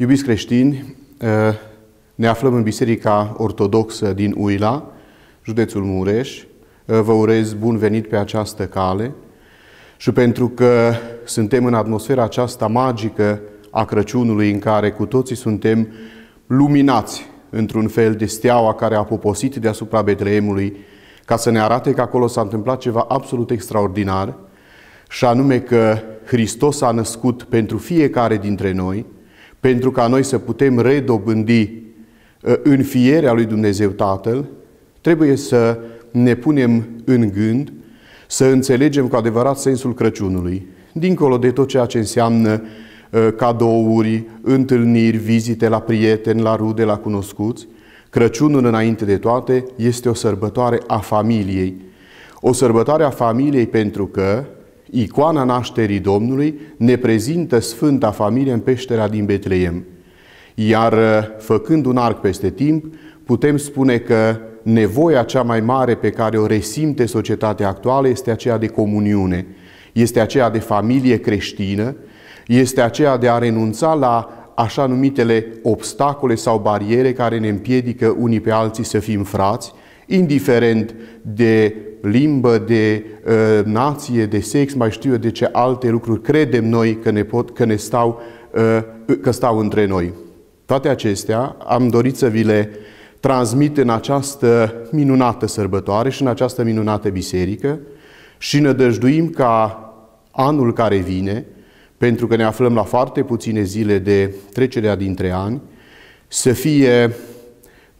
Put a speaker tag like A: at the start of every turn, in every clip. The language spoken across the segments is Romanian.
A: Iubiți creștini, eh, ne aflăm în Biserica Ortodoxă din Uila, județul Mureș. Eh, vă urez bun venit pe această cale și pentru că suntem în atmosfera aceasta magică a Crăciunului în care cu toții suntem luminați într-un fel de steaua care a poposit deasupra Betleemului ca să ne arate că acolo s-a întâmplat ceva absolut extraordinar și anume că Hristos a născut pentru fiecare dintre noi – pentru ca noi să putem redobândi ă, fierea lui Dumnezeu Tatăl, trebuie să ne punem în gând, să înțelegem cu adevărat sensul Crăciunului, dincolo de tot ceea ce înseamnă ă, cadouri, întâlniri, vizite la prieteni, la rude, la cunoscuți, Crăciunul, înainte de toate, este o sărbătoare a familiei. O sărbătoare a familiei pentru că Icoana nașterii Domnului ne prezintă Sfânta Familie în peștera din Betleem. Iar uh, făcând un arc peste timp, putem spune că nevoia cea mai mare pe care o resimte societatea actuală este aceea de comuniune, este aceea de familie creștină, este aceea de a renunța la așa numitele obstacole sau bariere care ne împiedică unii pe alții să fim frați, indiferent de limbă, de uh, nație, de sex, mai știu eu de ce alte lucruri credem noi că ne, pot, că ne stau, uh, că stau între noi. Toate acestea am dorit să vi le transmit în această minunată sărbătoare și în această minunată biserică și ne dăjduim ca anul care vine, pentru că ne aflăm la foarte puține zile de trecerea dintre ani, să fie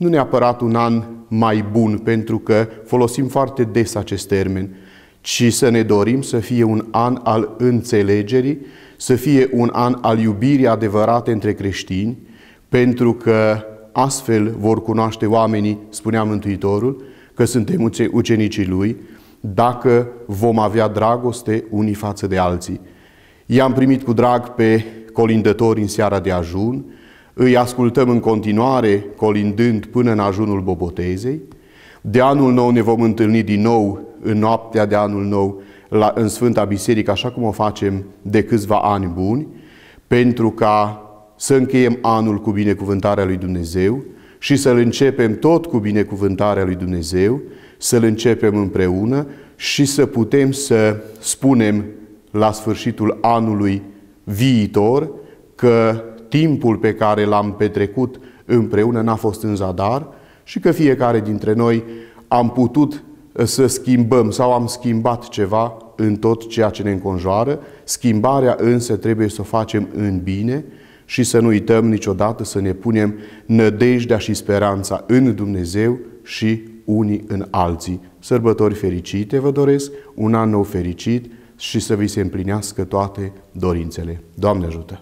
A: nu neapărat un an mai bun, pentru că folosim foarte des acest termen, ci să ne dorim să fie un an al înțelegerii, să fie un an al iubirii adevărate între creștini, pentru că astfel vor cunoaște oamenii, spunea Mântuitorul, că suntem ucenicii Lui, dacă vom avea dragoste unii față de alții. I-am primit cu drag pe colindători în seara de ajun, îi ascultăm în continuare, colindând până în ajunul Bobotezei. De anul nou ne vom întâlni din nou în noaptea de anul nou la, în Sfânta Biserică, așa cum o facem de câțiva ani buni, pentru ca să încheiem anul cu binecuvântarea lui Dumnezeu și să-l începem tot cu binecuvântarea lui Dumnezeu, să-l începem împreună și să putem să spunem la sfârșitul anului viitor că timpul pe care l-am petrecut împreună n-a fost în zadar și că fiecare dintre noi am putut uh, să schimbăm sau am schimbat ceva în tot ceea ce ne înconjoară. Schimbarea însă trebuie să o facem în bine și să nu uităm niciodată să ne punem nădejdea și speranța în Dumnezeu și unii în alții. Sărbători fericite vă doresc, un an nou fericit și să vi se împlinească toate dorințele. Doamne ajută!